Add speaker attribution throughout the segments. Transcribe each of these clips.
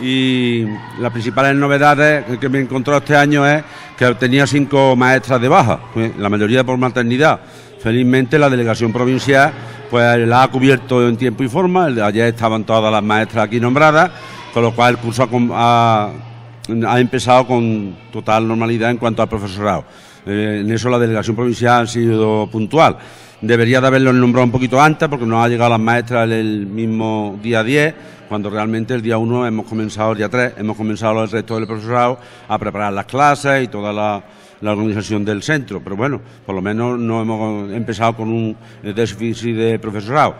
Speaker 1: y las principales novedades que me encontró este año es que tenía cinco maestras de baja, pues, la mayoría por maternidad. Felizmente la delegación provincial pues la ha cubierto en tiempo y forma, ayer estaban todas las maestras aquí nombradas, con lo cual el curso ha, empezado con total normalidad en cuanto al profesorado. Eh, en eso la delegación provincial ha sido puntual. Debería de haberlo nombrado un poquito antes porque no ha llegado las maestras el mismo día 10 cuando realmente el día 1 hemos comenzado, el día 3, hemos comenzado el resto del profesorado a preparar las clases y toda la, organización del centro, pero bueno, por lo menos no hemos empezado con un déficit de profesorado.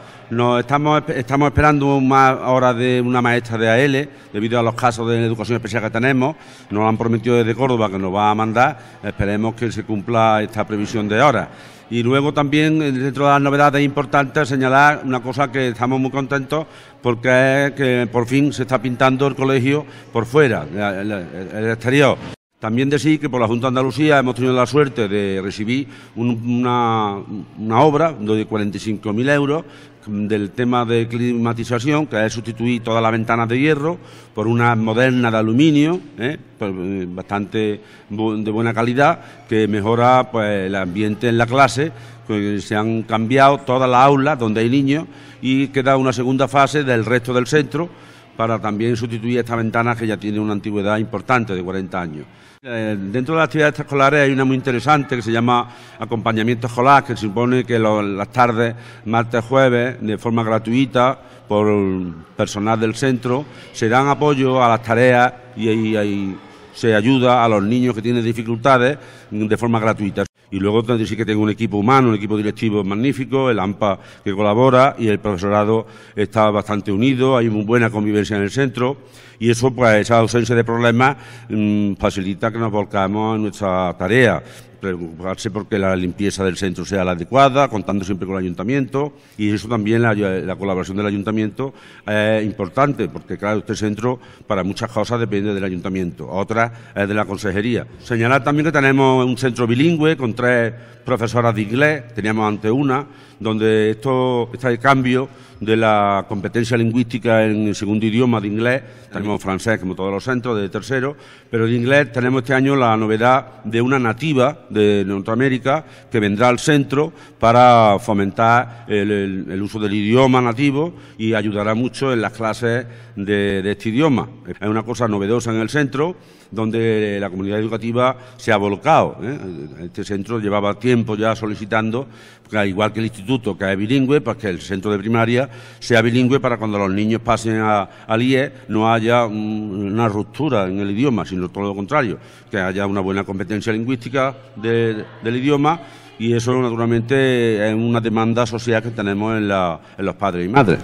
Speaker 1: estamos, estamos esperando más hora de una maestra de AL debido a los casos de educación especial que tenemos. Nos lo han prometido desde Córdoba que nos va a mandar. Esperemos que se cumpla esta previsión de horas. Y luego también, eh, dentro de las novedades importantes, señalar una cosa que estamos muy contentos porque es que por fin se está pintando el colegio por fuera, el exterior. También decir que por la Junta de Andalucía hemos tenido la suerte de recibir una, obra de 45.000 euros del tema de climatización, que es sustituir todas las ventanas de hierro por una moderna de aluminio, ¿eh? Pues, eh, bastante de buena calidad, que mejora pues, el ambiente en la clase, se han cambiado todas las aulas donde hay niños y queda una segunda fase del resto del centro para también sustituir esta ventana que ya tiene una antigüedad importante de 40 años. Eh, dentro de las actividades escolares hay una muy interesante que se llama acompañamiento escolar, que supone que las tardes, martes, jueves, de forma gratuita, por personal del centro, se dan apoyo a las tareas y, se ayuda a los niños que tienen dificultades de forma gratuita. Y luego sí que tengo un equipo humano, un equipo directivo magnífico, el AMPA que colabora y el profesorado está bastante unido, hay muy buena convivencia en el centro y eso, pues, esa ausencia de problemas mm, facilita que nos volcamos a nuestra tarea preocuparse porque la limpieza del centro sea la adecuada, contando siempre con el ayuntamiento y eso también la, colaboración del ayuntamiento es eh, importante porque claro, este centro para muchas cosas depende del ayuntamiento, otras de la consejería. Señalar también que tenemos un centro bilingüe con tres profesoras de inglés, teníamos antes una, donde esto, está el cambio de la competencia lingüística en el segundo idioma de inglés, tenemos francés como todos los centros de tercero, pero de inglés tenemos este año la novedad de una nativa de Norteamérica que vendrá al centro para fomentar el, uso del idioma nativo y ayudará mucho en las clases de, este idioma. Es una cosa novedosa en el centro donde la comunidad educativa se ha volcado. ¿eh? Este centro llevaba tiempo ya solicitando, igual que el instituto que es bilingüe, pues que el centro de primaria sea bilingüe para cuando los niños pasen a, al IE no haya una ruptura en el idioma, sino todo lo contrario, que haya una buena competencia lingüística, del idioma y eso naturalmente es una demanda social que tenemos en, en los padres y madres.